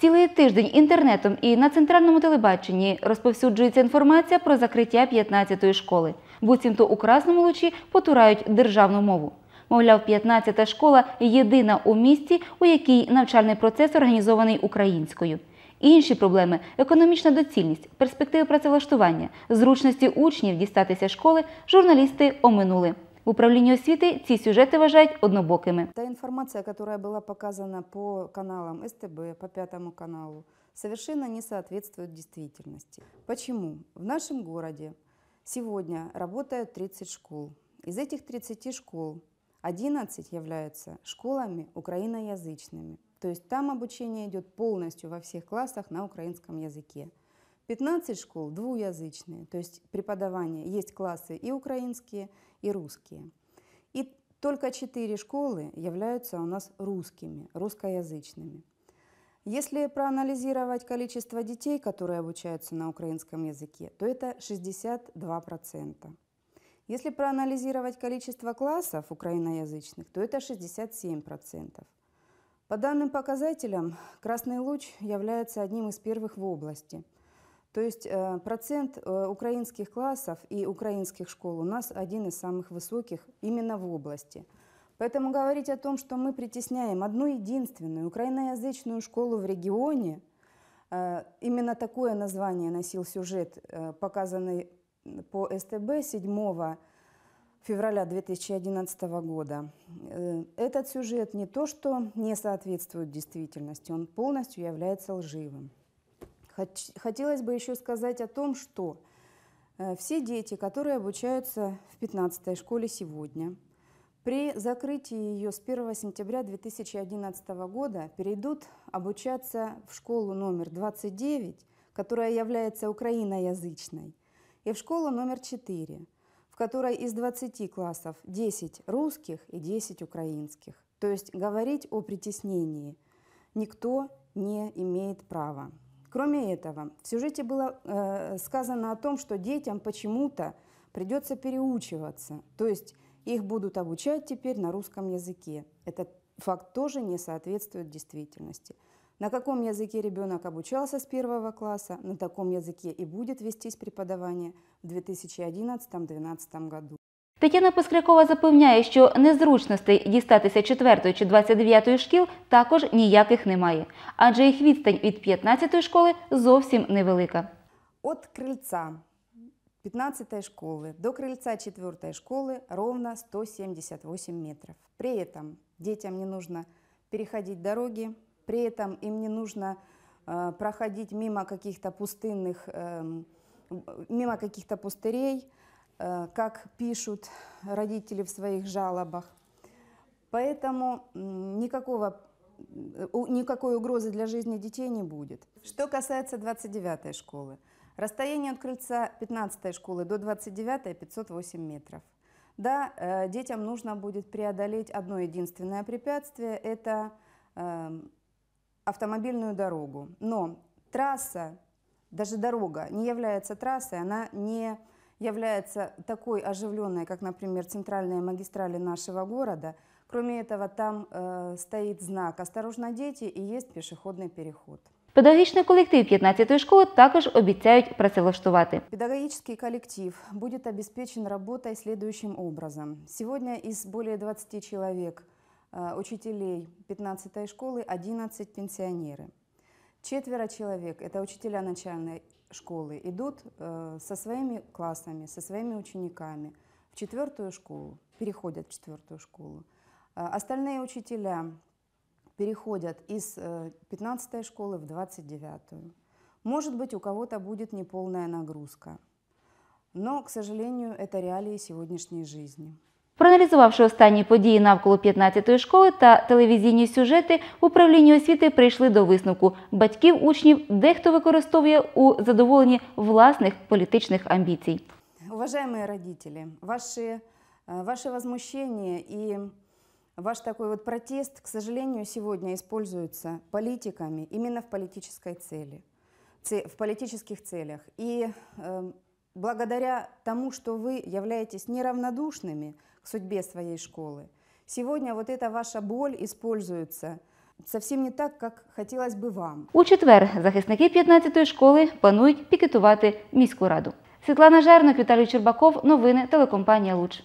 Цілий тиждень інтернетом і на центральному телебаченні розповсюджується інформація про закриття 15-ї школи. Буцімто у красному лучі потурають державну мову. Мовляв, 15-та школа єдина у місті, у якій навчальний процес організований українською. Інші проблеми економічна доцільність, перспективи працевлаштування, зручності учнів дістатися школи, журналісти оминули. В управлінні освіти ці сюжети вважають однобокими. Та інформація, яка була показана по каналам СТБ, по п'ятому каналу, совершенно не соответствує дійсності. Чому? В нашому місті сьогодні працює 30 школ. Из этих 30 школ 11 являются школами украиноязычными. То есть там обучение идет полностью во всех классах на украинском языке. 15 школ двуязычные, то есть преподавание, есть классы и украинские, и русские. И только 4 школы являются у нас русскими, русскоязычными. Если проанализировать количество детей, которые обучаются на украинском языке, то это 62%. Если проанализировать количество классов украиноязычных, то это 67%. По данным показателям, «Красный луч» является одним из первых в области – то есть э, процент э, украинских классов и украинских школ у нас один из самых высоких именно в области. Поэтому говорить о том, что мы притесняем одну единственную украиноязычную школу в регионе, э, именно такое название носил сюжет, показанный по СТБ 7 февраля 2011 года. Этот сюжет не то, что не соответствует действительности, он полностью является лживым. Хотелось бы еще сказать о том, что э, все дети, которые обучаются в 15-й школе сегодня, при закрытии ее с 1 сентября 2011 года перейдут обучаться в школу номер 29, которая является украиноязычной, и в школу номер 4, в которой из 20 классов 10 русских и 10 украинских. То есть говорить о притеснении никто не имеет права. Кроме этого, в сюжете было э, сказано о том, что детям почему-то придется переучиваться, то есть их будут обучать теперь на русском языке. Этот факт тоже не соответствует действительности. На каком языке ребенок обучался с первого класса, на таком языке и будет вестись преподавание в 2011-2012 году. Тетяна Поскрякова запевняє, що незручностей дістатися 4 чи 29 шкіл також ніяких немає, адже їх відстань від 15 школи зовсім невелика. От крильця 15 школи до крильця 4 школи ровно 178 метрів. При этом дітям не нужно переходить дороги, при этом їм не нужно э, проходить мимо каких-то пустынных, э, мимо каких-то пустырей, Э, как пишут родители в своих жалобах. Поэтому никакого, э, никакой угрозы для жизни детей не будет. Что касается 29-й школы. Расстояние от крыльца 15-й школы до 29-й 508 метров. Да, э, детям нужно будет преодолеть одно единственное препятствие – это автомобильную дорогу. Но трасса, даже дорога не является трассой, она не является такой оживленной, как, например, центральные магистрали нашего города. Кроме этого, там э, стоит знак «Осторожно, дети» и есть пешеходный переход. Педагогический коллектив 15 й школы также обещают працевлаштувати. Педагогический коллектив будет обеспечен работой следующим образом. Сегодня из более 20 человек, э, учителей 15-й школы, 11 пенсионеры. Четверо человек, это учителя начальной школы, идут э, со своими классами, со своими учениками в четвертую школу, переходят в четвертую школу. Э, остальные учителя переходят из э, 15 школы в 29-ю. Может быть, у кого-то будет неполная нагрузка. Но, к сожалению, это реалии сегодняшней жизни. Проаналізувавши останні події навколо 15-ї школи та телевізійні сюжети, управління освіти прийшли до висновку батьків учнів, дехто використовує у задоволенні власних політичних амбіцій. Уважаемые родители, ваші э, ваши возмущения і ваш такой вот протест, к сожалению, сьогодні используются политиками именно в політичній цілі. в политических целях. И э, благодаря тому, что вы являетесь неравнодушными к судьбе своей школы, сегодня вот эта ваша боль используется совсем не так, как хотелось бы вам. У четвер захисники 15-ї школи планують пікетувати міську раду. Світлана Жерник, Віталій Чербаков, новини телекомпанія Луч.